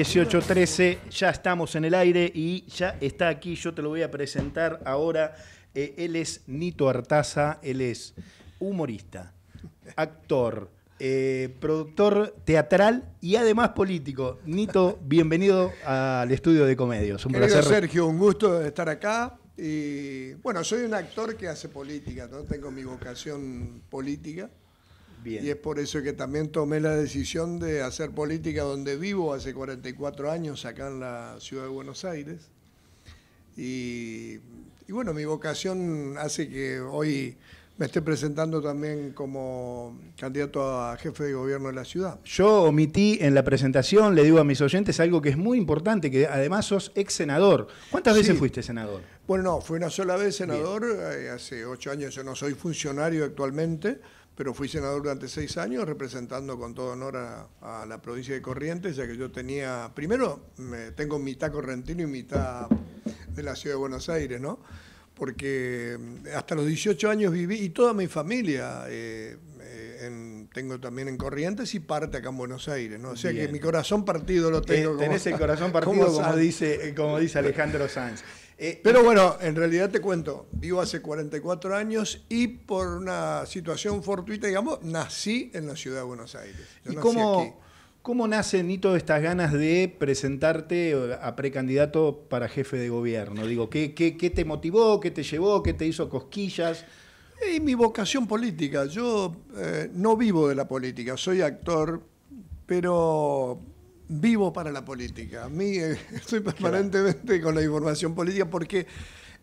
18.13, ya estamos en el aire y ya está aquí, yo te lo voy a presentar ahora. Eh, él es Nito Artaza, él es humorista, actor, eh, productor teatral y además político. Nito, bienvenido al estudio de Comedios. Un placer. Sergio, un gusto estar acá. Y bueno, soy un actor que hace política, no tengo mi vocación política. Y es por eso que también tomé la decisión de hacer política donde vivo hace 44 años, acá en la ciudad de Buenos Aires. Y, bueno, mi vocación hace que hoy me esté presentando también como candidato a jefe de gobierno de la ciudad. Yo omití en la presentación, le digo a mis oyentes, algo que es muy importante, que además sos ex senador. ¿Cuántas veces fuiste senador? Bueno, no, fue una sola vez senador, eh, hace ocho años yo no soy funcionario actualmente, pero fui senador durante seis años representando con todo honor a, la provincia de Corrientes, ya que yo tenía, primero me, tengo mitad correntino y mitad de la ciudad de Buenos Aires, ¿no? Porque mm, hasta los 18 años viví, y toda mi familia eh, tengo también en Corrientes y parte acá en Buenos Aires, ¿no? O sea que mi corazón partido lo tengo. Eh, tenés el corazón partido, como, dice, eh, como dice Alejandro Sanz. Eh, Pero bueno, en realidad te cuento, vivo hace 44 años y por una situación fortuita, digamos, nací en la ciudad de Buenos Aires. ¿Y cómo, nacen, estas ganas de presentarte a precandidato para jefe de gobierno? Digo, ¿qué, qué, qué te motivó? ¿Qué te llevó? ¿Qué te hizo cosquillas? Y mi vocación política. Yo eh, no vivo de la política, soy actor, pero vivo para la política. A mí eh, estoy permanentemente con la información política porque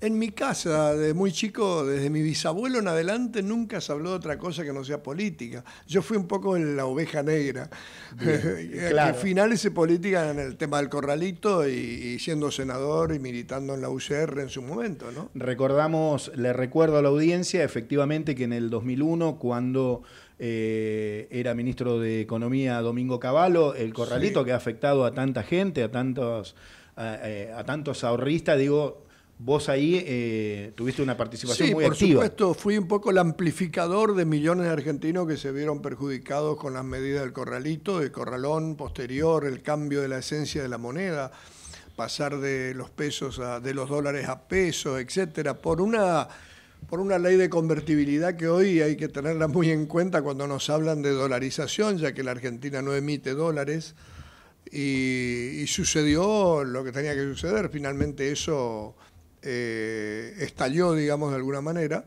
en mi casa, de muy chico, desde mi bisabuelo en adelante, nunca se habló de otra cosa que no sea política. Yo fui un poco en la oveja negra. Al claro. ese finales política en el tema del corralito y, siendo senador y militando en la UCR en su momento, ¿no? Recordamos, le recuerdo a la audiencia, efectivamente, que en el 2001, cuando eh, era ministro de Economía Domingo Cavallo, el corralito que ha afectado a tanta gente, a tantos, a, eh, a tantos ahorristas, digo Vos ahí eh, tuviste una participación muy por activa. Por supuesto, fui un poco el amplificador de millones de argentinos que se vieron perjudicados con las medidas del corralito, del corralón posterior, el cambio de la esencia de la moneda, pasar de los pesos de los dólares a pesos, etcétera, por una por una ley de convertibilidad que hoy hay que tenerla muy en cuenta cuando nos hablan de dolarización, ya que la Argentina no emite dólares. y sucedió lo que tenía que suceder. Finalmente eso eh, estalló, digamos, de alguna manera.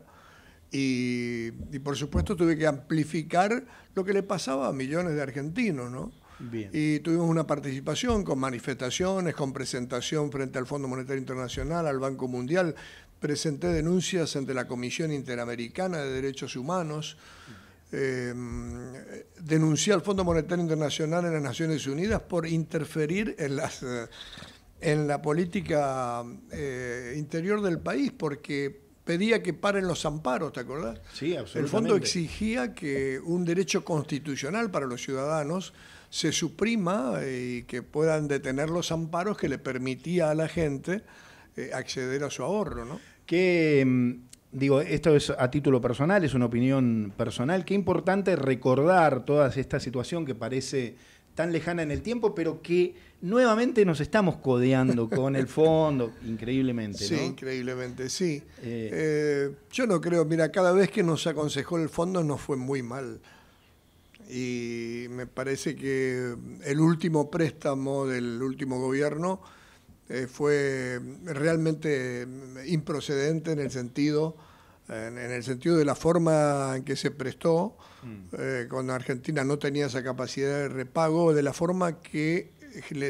Y, por supuesto tuve que amplificar lo que le pasaba a millones de argentinos, ¿no? Y tuvimos una participación con manifestaciones, con presentación frente al Fondo Monetario Internacional, al Banco Mundial. Presenté denuncias ante la Comisión Interamericana de Derechos Humanos. Em, denuncié al Fondo Monetario Internacional en las Naciones Unidas por interferir en las eh, en la política eh, interior del país, porque pedía que paren los amparos, ¿te acordás? Sí, absolutamente. El fondo exigía que un derecho constitucional para los ciudadanos se suprima eh, y que puedan detener los amparos que le permitía a la gente eh, acceder a su ahorro, ¿no? Que mm, digo, esto es a título personal, es una opinión personal, qué importante recordar toda esta situación que parece tan lejana en el tiempo, pero que nuevamente nos estamos codeando con el fondo, increíblemente. Sí, increíblemente, sí. Eh, eh, yo no creo, mira, cada vez que nos aconsejó el fondo nos fue muy mal. Y me parece que el último préstamo del último gobierno eh, fue realmente improcedente en el sentido en, el sentido de la forma en que se prestó, mm. eh, cuando Argentina no tenía esa capacidad de repago, de la forma que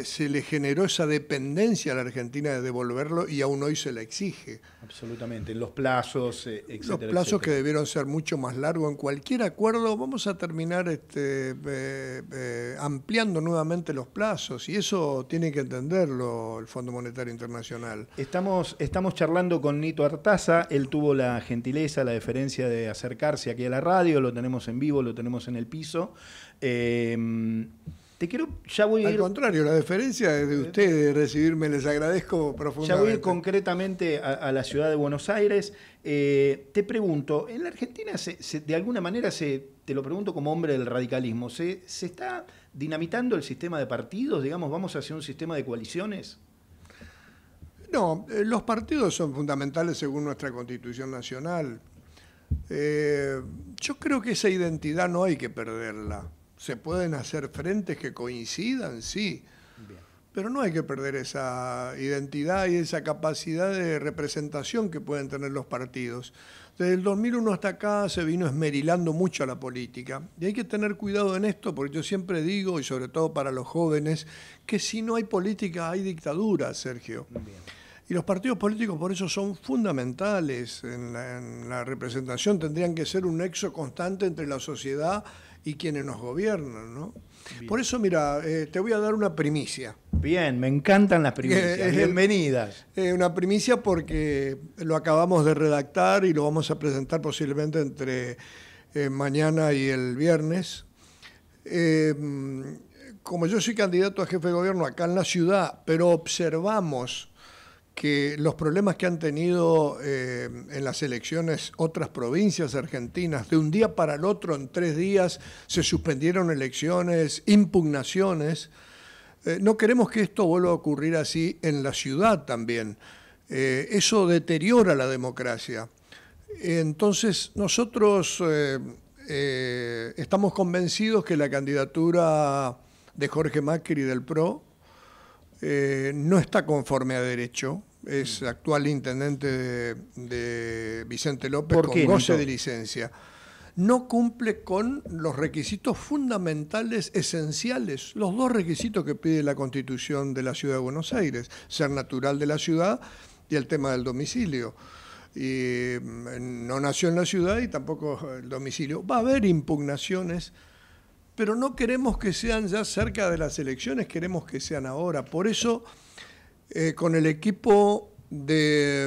se le generó esa dependencia a la Argentina de devolverlo y aún hoy se la exige. Absolutamente, los plazos, eh, etcétera. Los plazos que debieron ser mucho más largos en cualquier acuerdo. Vamos a terminar este, eh, eh, ampliando nuevamente los plazos y eso tiene que entenderlo el Fondo Monetario Internacional. Estamos, estamos charlando con Nito Artaza, él tuvo la gentileza, la deferencia de acercarse aquí a la radio, lo tenemos en vivo, lo tenemos en el piso quiero, ya voy Al contrario, la deferencia de eh, ustedes de recibirme, les agradezco profundamente. Ya voy a ir concretamente a, la ciudad de Buenos Aires. Eh, te pregunto, en la Argentina, de alguna manera, se, te lo pregunto como hombre del radicalismo, ¿se, está dinamitando el sistema de partidos? Digamos, ¿vamos hacia un sistema de coaliciones? No, eh, los partidos son fundamentales según nuestra Constitución Nacional. yo creo que esa identidad no hay que perderla ¿Se pueden hacer frentes que coincidan? Sí. Pero no hay que perder esa identidad y esa capacidad de representación que pueden tener los partidos. Desde el 2001 hasta acá se vino esmerilando mucho la política. Y hay que tener cuidado en esto porque yo siempre digo, y sobre todo para los jóvenes, que si no hay política hay dictadura, Sergio. Y los partidos políticos por eso son fundamentales en la, en la, representación, tendrían que ser un nexo constante entre la sociedad y quienes nos gobiernan, ¿no? Por eso, mira, eh, te voy a dar una primicia. Bien, me encantan las primicias. Eh, eh, Bienvenidas. una primicia porque lo acabamos de redactar y lo vamos a presentar posiblemente entre mañana y el viernes. Em, como yo soy candidato a jefe de gobierno acá en la ciudad, pero observamos que los problemas que han tenido eh, en las elecciones otras provincias argentinas, de un día para el otro, en tres días, se suspendieron elecciones, impugnaciones. Eh, no queremos que esto vuelva a ocurrir así en la ciudad también. Eh, eso deteriora la democracia. Entonces, nosotros estamos convencidos que la candidatura de Jorge Macri del PRO no está conforme a derecho, es mm. actual intendente de, Vicente López con goce de licencia, no cumple con los requisitos fundamentales, esenciales, los dos requisitos que pide la constitución de la Ciudad de Buenos Aires, ser natural de la ciudad y el tema del domicilio. Y mm, no nació en la ciudad y tampoco el domicilio. Va a haber impugnaciones pero no queremos que sean ya cerca de las elecciones, queremos que sean ahora. Por eso eh, con el equipo de,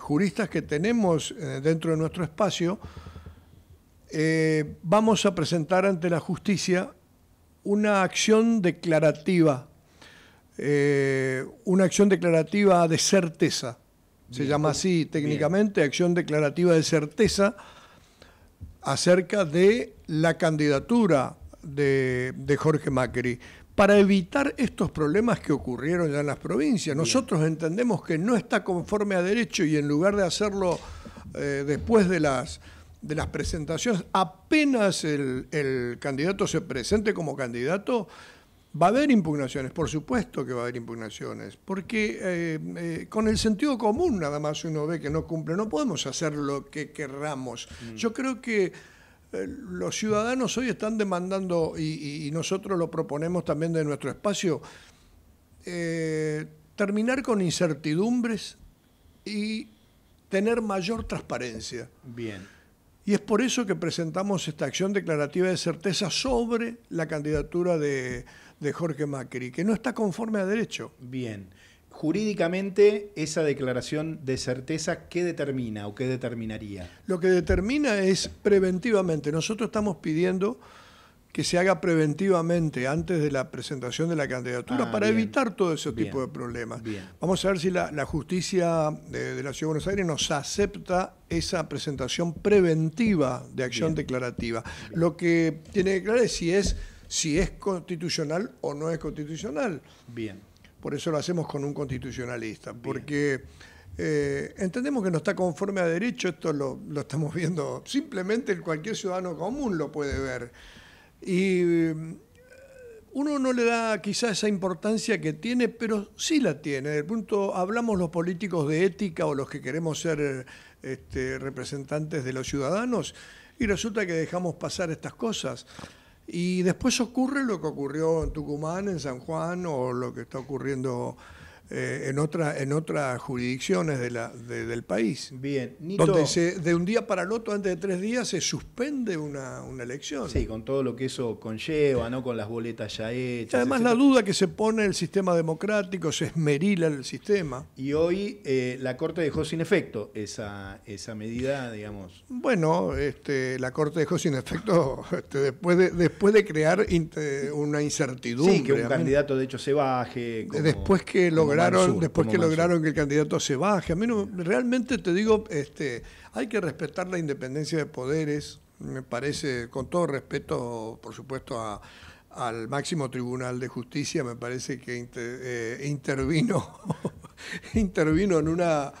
juristas que tenemos eh, dentro de nuestro espacio, eh, vamos a presentar ante la justicia una acción declarativa, una acción declarativa de certeza, se llama así técnicamente, acción declarativa de certeza acerca de la candidatura de Jorge Macri para evitar estos problemas que ocurrieron ya en las provincias. Nosotros entendemos que no está conforme a derecho y en lugar de hacerlo eh, después de las, de las presentaciones, apenas el, candidato se presente como candidato, Va a haber impugnaciones, por supuesto que va a haber impugnaciones, porque eh, eh, con el sentido común nada más uno ve que no cumple, no podemos hacer lo que querramos. Mm. Yo creo que eh, los ciudadanos hoy están demandando, y, nosotros lo proponemos también de nuestro espacio, eh, terminar con incertidumbres y tener mayor transparencia. Bien. Y es por eso que presentamos esta acción declarativa de certeza sobre la candidatura de, de Jorge Macri, que no está conforme a derecho. Bien jurídicamente esa declaración de certeza, ¿qué determina o qué determinaría? Lo que determina es preventivamente. Nosotros estamos pidiendo que se haga preventivamente antes de la presentación de la candidatura ah, para evitar todo ese tipo de problemas. Vamos a ver si la, justicia eh, de, la Ciudad de Buenos Aires nos acepta esa presentación preventiva de acción declarativa. Lo que tiene que declarar si es si es constitucional o no es constitucional. Bien por eso lo hacemos con un constitucionalista, porque eh, entendemos que no está conforme a derecho, esto lo, estamos viendo, simplemente cualquier ciudadano común lo puede ver. Y mm, uno no le da quizá esa importancia que tiene, pero sí la tiene. punto, hablamos los políticos de ética o los que queremos ser este, representantes de los ciudadanos, y resulta que dejamos pasar estas cosas. Y después ocurre lo que ocurrió en Tucumán, en San Juan, o lo que está ocurriendo eh, en, en otras jurisdicciones del país. Bien, Donde de un día para el otro, antes de tres días, se suspende una, elección. Sí, con todo lo que eso conlleva, ¿no? Con las boletas ya hechas. además, la duda que se pone el sistema democrático, se esmerila el sistema. Y hoy eh, la Corte dejó sin efecto esa, medida, digamos. Bueno, este, la Corte dejó sin efecto este, después, de, después de crear una incertidumbre. Sí, que un candidato de hecho se baje. Después que logró después que lograron que el candidato se baje. A mí realmente te digo, este, hay que respetar la independencia de poderes, me parece, con todo respeto, por supuesto, al máximo tribunal de justicia, me parece que eh, intervino, intervino en una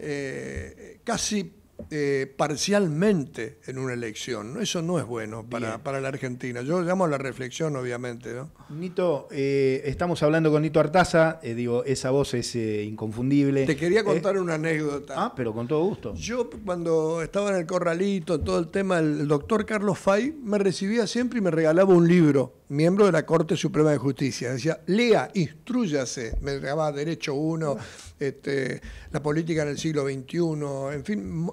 eh, casi eh, parcialmente en una elección. Eso no es bueno para, para la Argentina. Yo llamo a la reflexión, obviamente. ¿no? Nito, eh, estamos hablando con Nito Artaza, eh, digo, esa voz es inconfundible. Te quería contar una anécdota. Ah, pero con todo gusto. Yo cuando estaba en el corralito, todo el tema, el doctor Carlos Fay me recibía siempre y me regalaba un libro miembro de la Corte Suprema de Justicia. Decía, lea, instruyase, me regalaba Derecho 1, este, La política en el siglo XXI, en fin,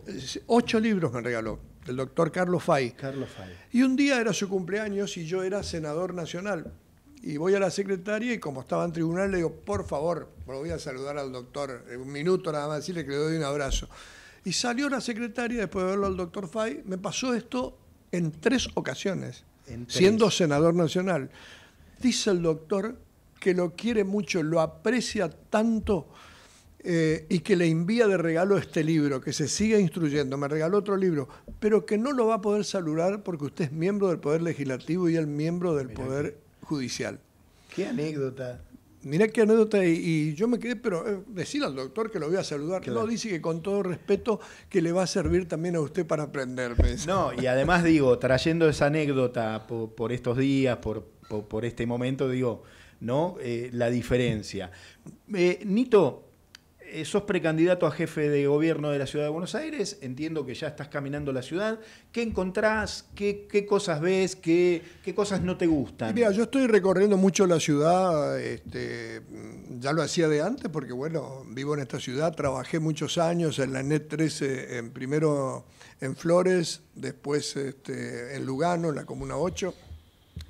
ocho libros me regaló el doctor Carlos Fay. Carlos Fay. Y un día era su cumpleaños y yo era senador nacional. Y voy a la secretaria y como estaba en tribunal le digo, por favor, voy a saludar al doctor, eh, un minuto nada más decirle que le doy un abrazo. Y salió la secretaria después de verlo al doctor Fay, me pasó esto en tres ocasiones siendo senador nacional. Dice el doctor que lo quiere mucho, lo aprecia tanto eh, y que le envía de regalo este libro, que se siga instruyendo, me regaló otro libro, pero que no lo va a poder saludar porque usted es miembro del Poder Legislativo y el miembro del Poder Judicial. Qué anécdota mirá qué anécdota, y, yo me quedé, pero eh, decir al doctor que lo voy a saludar. No, dice que con todo respeto que le va a servir también a usted para aprender. No, y además digo, trayendo esa anécdota por, estos días, por, por, este momento, digo, ¿no? Eh, la diferencia. Eh, Nito, eh, sos precandidato a jefe de gobierno de la ciudad de Buenos Aires, entiendo que ya estás caminando la ciudad. ¿Qué encontrás? ¿Qué, cosas ves? Qué, cosas no te gustan? Mira, yo estoy recorriendo mucho la ciudad, este, ya lo hacía de antes, porque bueno, vivo en esta ciudad, trabajé muchos años en la NET 13, en, primero en Flores, después este, en Lugano, en la Comuna 8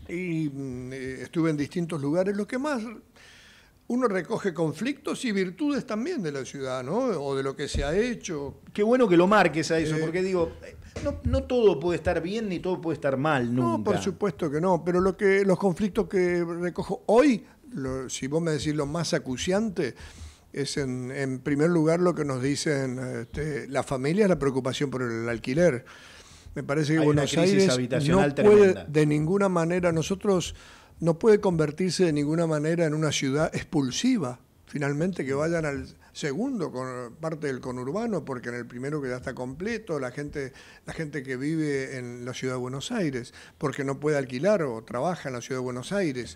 y mm, eh, estuve en distintos lugares. Lo que más uno recoge conflictos y virtudes también de la ciudad, ¿no? O de lo que se ha hecho. Qué bueno que lo marques a eso, eh. porque digo, eh, no, todo puede estar bien ni todo puede estar mal nunca. No, por supuesto que no, pero lo que los conflictos que recojo hoy, si vos me decís lo más acuciante, es en, primer lugar lo que nos dicen este, las familias, la preocupación por el alquiler. Me parece que Buenos Aires no puede de ninguna manera nosotros no puede convertirse de ninguna manera en una ciudad expulsiva, finalmente que vayan al segundo con parte del conurbano, porque en el primero que ya está completo, la gente, la gente que vive en la ciudad de Buenos Aires, porque no puede alquilar o trabaja en la ciudad de Buenos Aires.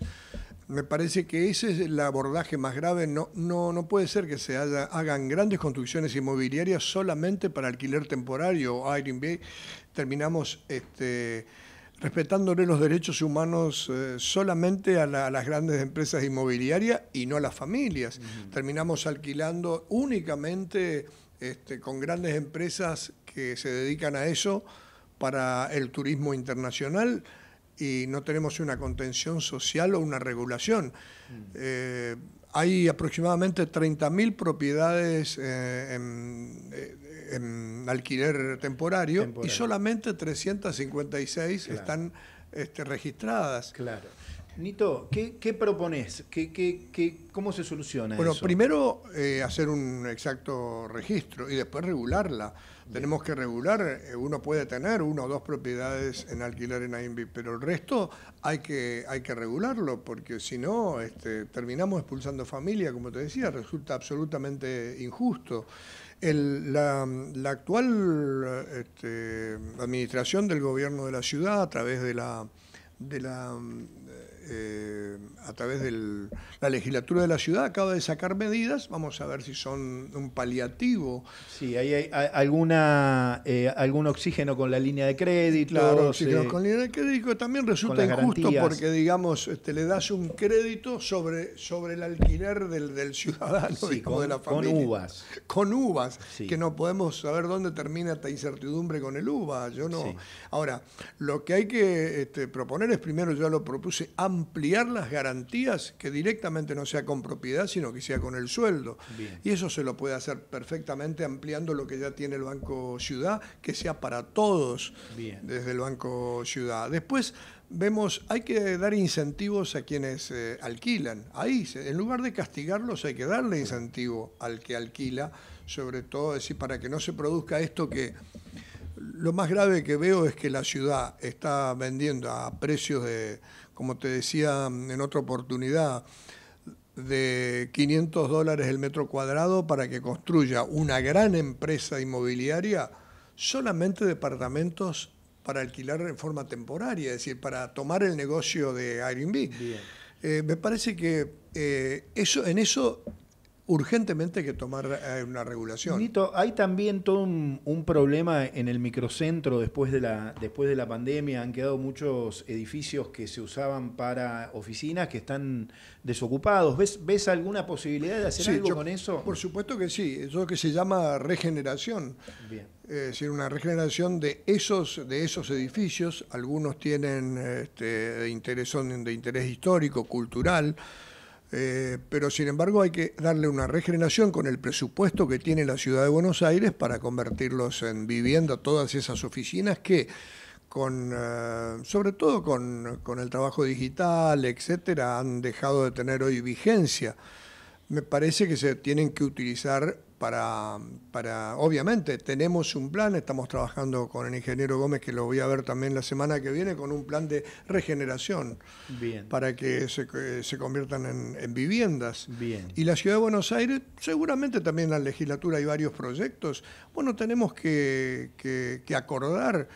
Me parece que ese es el abordaje más grave. No, no, no puede ser que se hagan grandes construcciones inmobiliarias solamente para alquiler temporario Airbnb. Terminamos este, respetándole los derechos humanos eh, solamente a, las grandes empresas inmobiliarias y no a las familias. Terminamos alquilando únicamente este, con grandes empresas que se dedican a eso para el turismo internacional y no tenemos una contención social o una regulación. Mm. Eh, hay aproximadamente 30.000 propiedades eh, en, en alquiler temporario, y solamente 356 están este, registradas. Claro. Nito, ¿qué, propones? cómo se soluciona bueno, eso? Bueno, primero eh, hacer un exacto registro y después regularla. Tenemos que regular, eh, uno puede tener una o dos propiedades en alquiler en AIMBI pero el resto hay que, hay que regularlo, porque si no, este, terminamos expulsando familia, como te decía, resulta absolutamente injusto la, actual este, administración del gobierno de la ciudad, a través de la, de la eh, a través de la legislatura de la ciudad acaba de sacar medidas, vamos a ver si son un paliativo. Sí, hay, alguna, eh, algún oxígeno con la línea de crédito. Claro, oxígeno con línea de crédito también resulta injusto porque, digamos, este, le das un crédito sobre, sobre el alquiler del, ciudadano, de la familia. Con uvas. Con uvas, que no podemos saber dónde termina esta incertidumbre con el uva. Yo no. Ahora, lo que hay que este, proponer es primero, yo lo propuse, a ampliar las garantías que directamente no sea con propiedad, sino que sea con el sueldo. Y eso se lo puede hacer perfectamente ampliando lo que ya tiene el Banco Ciudad, que sea para todos desde el Banco Ciudad. Después vemos, hay que dar incentivos a quienes eh, alquilan. Ahí, en lugar de castigarlos, hay que darle incentivo al que alquila, sobre todo decir, para que no se produzca esto que lo más grave que veo es que la ciudad está vendiendo a precios de, como te decía en otra oportunidad, de 500 dólares el metro cuadrado para que construya una gran empresa inmobiliaria solamente departamentos para alquilar en forma temporaria, es decir, para tomar el negocio de Airbnb. Eh, me parece que eh, eso, en eso urgentemente que tomar eh, una regulación. Nito, hay también todo un, problema en el microcentro después de, la, después de la pandemia. Han quedado muchos edificios que se usaban para oficinas que están desocupados. ¿Ves, ves alguna posibilidad de hacer algo con eso? Por supuesto que sí. Eso lo que se llama regeneración. Bien. Eh, es decir, una regeneración de esos, de esos edificios. Algunos tienen este, interés, son de interés histórico, cultural. Eh, pero sin embargo hay que darle una regeneración con el presupuesto que tiene la ciudad de Buenos Aires para convertirlos en vivienda, todas esas oficinas que con, eh, sobre todo con, con, el trabajo digital, etcétera, han dejado de tener hoy vigencia. Me parece que se tienen que utilizar para, para, obviamente, tenemos un plan, estamos trabajando con el ingeniero Gómez, que lo voy a ver también la semana que viene, con un plan de regeneración Bien. para que se, eh, conviertan en, viviendas. Bien. Y la ciudad de Buenos Aires, seguramente también en la legislatura hay varios proyectos. Bueno, tenemos que, acordar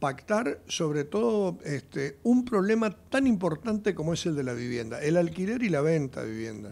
pactar sobre todo este, un problema tan importante como es el de la vivienda, el alquiler y la venta de vivienda.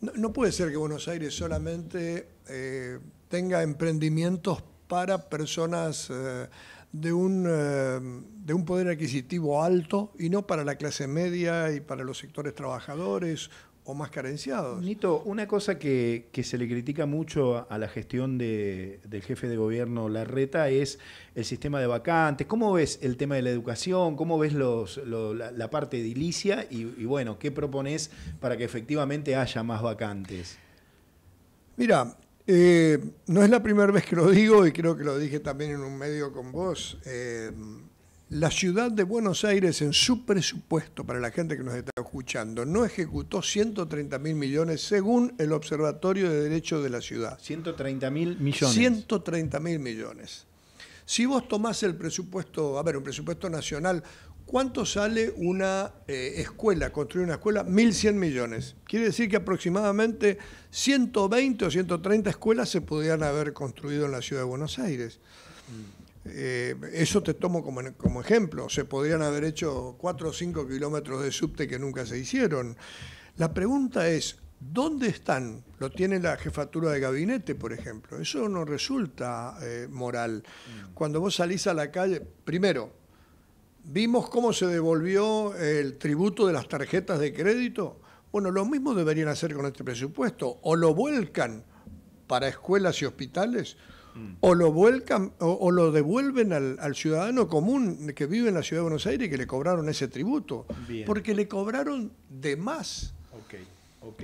Mm. no, puede ser que Buenos Aires solamente eh, tenga emprendimientos para personas eh, de, un, eh, de un poder adquisitivo alto y no para la clase media y para los sectores trabajadores o más carenciados. Nito, una cosa que, se le critica mucho a la gestión de, del jefe de gobierno Larreta es el sistema de vacantes. ¿Cómo ves el tema de la educación? ¿Cómo ves la, parte edilicia? Y, y bueno, ¿qué propones para que efectivamente haya más vacantes? Mira, eh, no es la primera vez que lo digo y creo que lo dije también en un medio con vos. Eh, la ciudad de Buenos Aires en su presupuesto, para la gente que nos está escuchando, no ejecutó 130 mil millones según el Observatorio de Derecho de la Ciudad. 130 millones. 130 mil millones. Si vos tomás el presupuesto, a ver, un presupuesto nacional, ¿Cuánto sale una eh, escuela, construir una escuela? 1.100 millones. Quiere decir que aproximadamente 120 o 130 escuelas se podrían haber construido en la ciudad de Buenos Aires. Eh, eso te tomo como, como, ejemplo. Se podrían haber hecho 4 o 5 kilómetros de subte que nunca se hicieron. La pregunta es, ¿dónde están? Lo tiene la jefatura de gabinete, por ejemplo. Eso no resulta eh, moral. Mm. Cuando vos salís a la calle, primero, Vimos cómo se devolvió el tributo de las tarjetas de crédito. Bueno, lo mismo deberían hacer con este presupuesto. O lo vuelcan para escuelas y hospitales, mm. o lo vuelcan, o, lo devuelven al, ciudadano común que vive en la ciudad de Buenos Aires y que le cobraron ese tributo. Porque le cobraron de más. Ok, ok,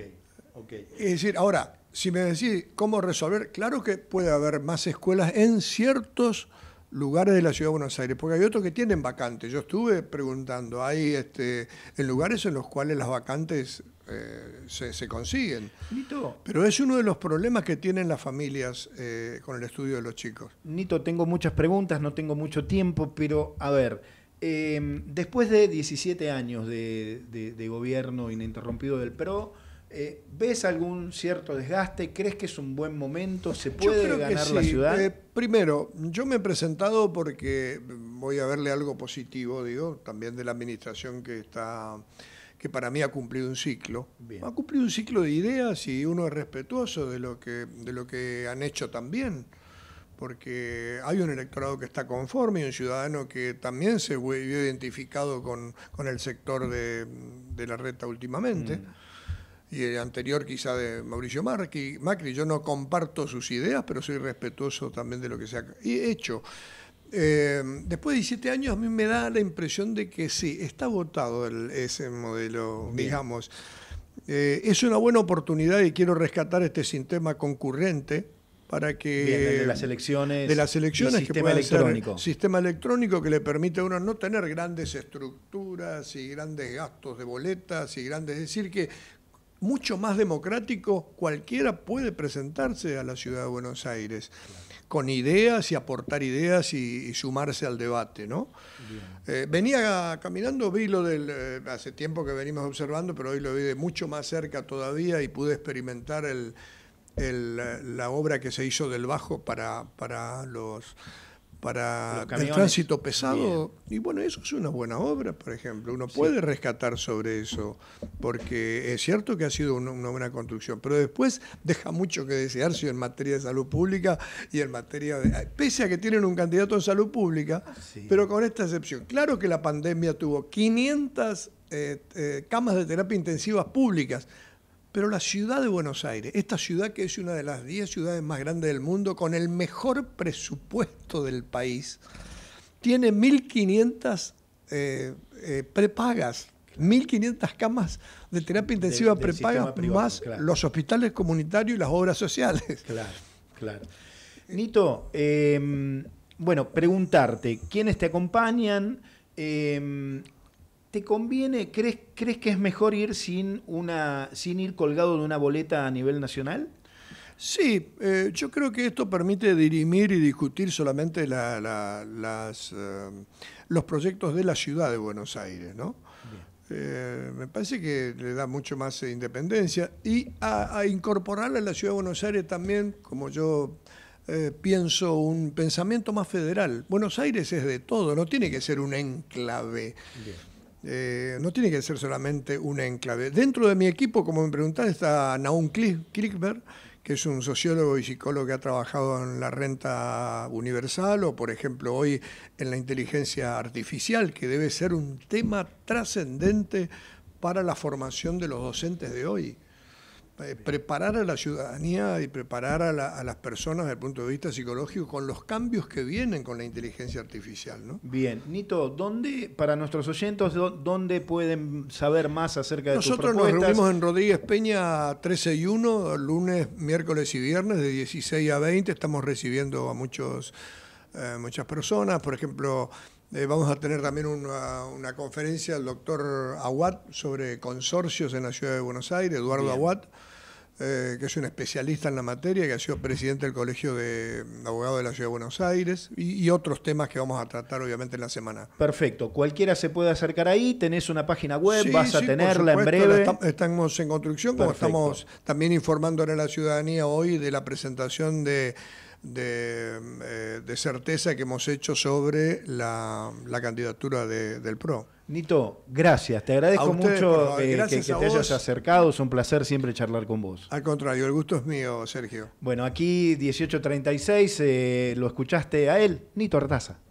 ok. Es decir, ahora, si me decís cómo resolver, claro que puede haber más escuelas en ciertos lugares de la Ciudad de Buenos Aires, porque hay otros que tienen vacantes. Yo estuve preguntando, hay este, en lugares en los cuales las vacantes eh, se, se, consiguen. Nito. Pero es uno de los problemas que tienen las familias eh, con el estudio de los chicos. Nito, tengo muchas preguntas, no tengo mucho tiempo, pero a ver, em, después de 17 años de gobierno ininterrumpido del PRO, eh, ¿Ves algún cierto desgaste? ¿Crees que es un buen momento? ¿Se puede ganar la ciudad? Eh, primero, yo me he presentado porque voy a verle algo positivo, digo, también de la administración que está que para mí ha cumplido un ciclo. Ha cumplido un ciclo de ideas y uno es respetuoso de lo que, de lo que han hecho también, porque hay un electorado que está conforme y un ciudadano que también se vio identificado con, el sector de, la reta últimamente. Mm y el anterior quizá de Mauricio Macri. Macri. Yo no comparto sus ideas, pero soy respetuoso también de lo que se ha hecho. Eh, después de 17 años a mí me da la impresión de que sí, está votado ese modelo, digamos. Eh, es una buena oportunidad y quiero rescatar este sistema concurrente para que de las elecciones de las elecciones sistema electrónico sistema electrónico que le permite a uno no tener grandes estructuras y grandes gastos de boletas y grandes es decir que mucho más democrático, cualquiera puede presentarse a la ciudad de Buenos Aires con ideas y aportar ideas y, sumarse al debate, ¿no? Eh, venía caminando, vi lo del, eh, hace tiempo que venimos observando, pero hoy lo vi de mucho más cerca todavía y pude experimentar eh, la obra que se hizo del bajo para, para los para el tránsito pesado. Y bueno, eso es una buena obra, por ejemplo. Uno puede rescatar sobre eso, porque es cierto que ha sido una, buena construcción, pero después deja mucho que desearse en materia de salud pública y en materia de... Pese a que tienen un candidato en salud pública, ah, pero con esta excepción. Claro que la pandemia tuvo 500 eh, eh, camas de terapia intensivas públicas, pero la ciudad de Buenos Aires, esta ciudad que es una de las 10 ciudades más grandes del mundo, con el mejor presupuesto del país, tiene 1.500 eh, eh, prepagas, 1.500 camas de terapia intensiva prepagas, más los hospitales comunitarios y las obras sociales. Claro, claro. Nito, em, bueno, preguntarte, ¿quiénes te acompañan? Em, ¿Te conviene, crees, crees que es mejor ir sin, una, sin ir colgado de una boleta a nivel nacional? Sí, eh, yo creo que esto permite dirimir y discutir solamente las, eh, los proyectos de la ciudad de Buenos Aires, ¿no? Eh, me parece que le da mucho más independencia y a, incorporar a la ciudad de Buenos Aires también, como yo pienso un pensamiento más federal. Buenos Aires es de todo, no tiene que ser un enclave. Eh, no tiene que ser solamente un enclave. Dentro de mi equipo, como me preguntás, está Naum Klickberg, que es un sociólogo y psicólogo que ha trabajado en la renta universal o, por ejemplo, hoy en la inteligencia artificial, que debe ser un tema trascendente para la formación de los docentes de hoy. Eh, preparar a la ciudadanía y preparar a, las personas desde el punto de vista psicológico con los cambios que vienen con la inteligencia artificial. ¿no? Bien, Nito, ¿dónde, para nuestros oyentes, dónde pueden saber más acerca de Nosotros tus Nosotros nos reunimos en Rodríguez Peña 13 y 1, lunes, miércoles y viernes de 16 a 20. Estamos recibiendo a muchos, eh, muchas personas, por ejemplo... Eh, vamos a tener también una, conferencia del doctor Aguat sobre consorcios en la ciudad de Buenos Aires, Eduardo Aguat eh, que es un especialista en la materia, que ha sido presidente del Colegio de Abogados de la Ciudad de Buenos Aires, y, otros temas que vamos a tratar obviamente en la semana. Perfecto, cualquiera se puede acercar ahí, tenés una página web, vas a tenerla en breve. estamos en construcción, como estamos también informando a la ciudadanía hoy de la presentación de eh, de, certeza que hemos hecho sobre la, la candidatura del PRO. Nito, gracias, te agradezco mucho eh, que, te hayas acercado, es un placer siempre charlar con vos. Al contrario, el gusto es mío, Sergio. Bueno, aquí 1836, eh, lo escuchaste a él, Nito Artaza.